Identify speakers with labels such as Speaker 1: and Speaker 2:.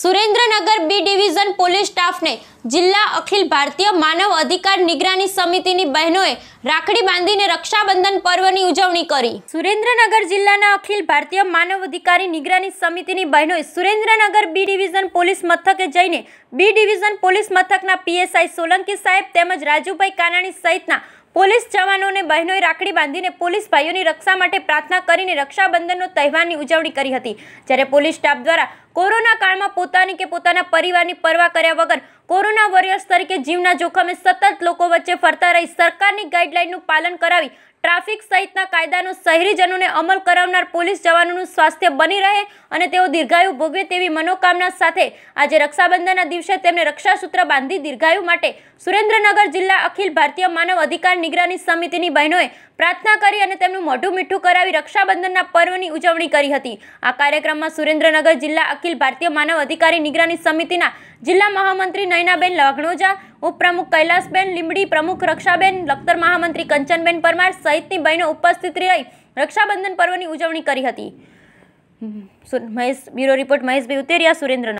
Speaker 1: સુરેન્દ્રનગર બી division police સ્ટાફને જિલ્લા અખિલ ભારતીય માનવ અધિકાર નિગરાની સમિતિની બહેનોએ રાખડી બાંધીને રક્ષાબંધન પર્વની ઉજવણી કરી સુરેન્દ્રનગર જિલ્લાના અખિલ ભારતીય માનવ અધિકારી નિગરાની સમિતિની બહેનોએ સુરેન્દ્રનગર બી ડિવિઝન પોલીસ મથકે જઈને બી ડિવિઝન પોલીસ મથકના પીએસઆઈ સોલંકી સાહેબ તેમજ રાજુભાઈ કાનાણી સહિતના પોલીસ જવાનોને બહેનોએ રાખડી બાંધીને પોલીસ ભાઈઓની રક્ષા માટે પ્રાર્થના કરીને રક્ષાબંધનનો તહેવારની ઉજવણી કરી હતી જ્યારે પોલીસ સ્ટાફ દ્વારા કોરોના કાળમાં પોતાની કે પોતાના પરિવારની પરવા કર્યા વગર કોરોના વોરિયર્સ તરીકે જીવના જોખમે સતત લોકો વચ્ચે ફરતા રહી સરકારની ગાઈડલાઇનનું પાલન કરાવી ટ્રાફિક સહિતના કાયદાનો શહેરીજનોને અમલ કરાવનાર પોલીસ જવાનોનું સ્વાસ્થ્ય બની રહે અને તેઓ દીર્ઘાયુ ભોગવે તેવી મનોકામના સાથે આજે રક્ષાબંધનના દિવસે તેમને રક્ષાસૂત્ર બાંધી દીર્ઘાયુ માટે સુરેન્દ્રનગર જિલ્લા અખિલ ભારતીય માનવ અધિકાર નિગરાની સમિતિની બહેનોએ પ્રાર્થના કરી અને તેમનું મોઢું મીઠું કરાવી રક્ષાબંધનના પર્વની ઉજવણી કરી હતી આ કાર્યક્રમમાં સુરેન્દ્રનગર જિલ્લા અખિલ ભારતીય માનવ અધિકારી નિગરાની સમિતિના જિલ્લા મહામંત્રી નયનાબેન લઘણોજા ઉપપ્રમુખ કૈલાસબેન લીમડી પ્રમુખ રક્ષાબેન લખતર મહામંત્રી કંચનબેન પરમાર સહિતની બહેનો ઉપસ્થિત રહી રક્ષાબંધન પર્વની ઉજવણી કરી હતી મહેશ બ્યુરો રિપોર્ટ મહેશભાઈ ઉતેરિયા સુરેન્દ્રનગર